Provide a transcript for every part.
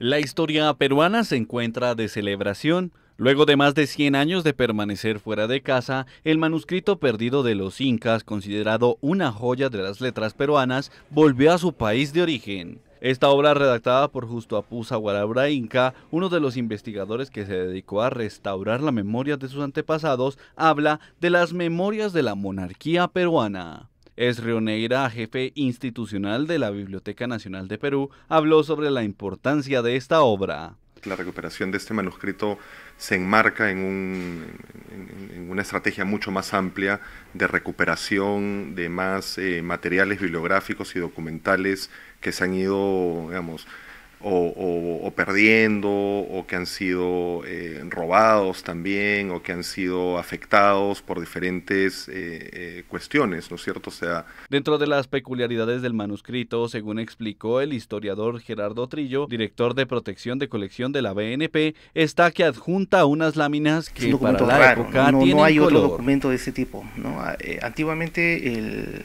La historia peruana se encuentra de celebración. Luego de más de 100 años de permanecer fuera de casa, el manuscrito perdido de los incas, considerado una joya de las letras peruanas, volvió a su país de origen. Esta obra redactada por Justo Apusa Guarabra Inca, uno de los investigadores que se dedicó a restaurar la memoria de sus antepasados, habla de las memorias de la monarquía peruana. Es Rioneira, jefe institucional de la Biblioteca Nacional de Perú, habló sobre la importancia de esta obra. La recuperación de este manuscrito se enmarca en, una estrategia mucho más amplia de recuperación de más eh, materiales bibliográficos y documentales que se han ido, digamos, o, perdiendo, o que han sido eh, robados también, o que han sido afectados por diferentes eh, eh, cuestiones, ¿no es cierto? O sea... Dentro de las peculiaridades del manuscrito, según explicó el historiador Gerardo Trillo, director de protección de colección de la BNP, está que adjunta unas láminas que para la época no, no hay otro documento de ese tipo, ¿no? Ah, antiguamente el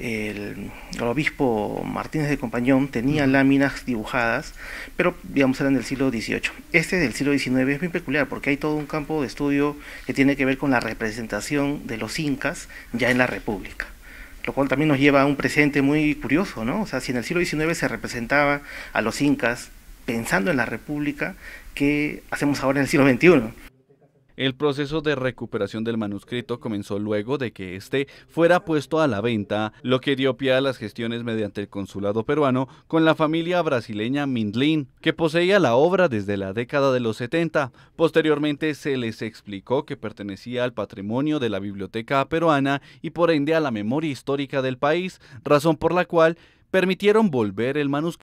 el, obispo Martínez de Compañón tenía láminas dibujadas, pero digamos eran del siglo XVIII. Este del siglo XIX es muy peculiar porque hay todo un campo de estudio que tiene que ver con la representación de los incas ya en la República lo cual también nos lleva a un presente muy curioso, ¿no? O sea, si en el siglo XIX se representaba a los incas pensando en la República, ¿qué hacemos ahora en el siglo XXI? El proceso de recuperación del manuscrito comenzó luego de que este fuera puesto a la venta, lo que dio pie a las gestiones mediante el consulado peruano con la familia brasileña Mindlin, que poseía la obra desde la década de los 70. Posteriormente se les explicó que pertenecía al patrimonio de la biblioteca peruana y por ende a la memoria histórica del país, razón por la cual permitieron volver el manuscrito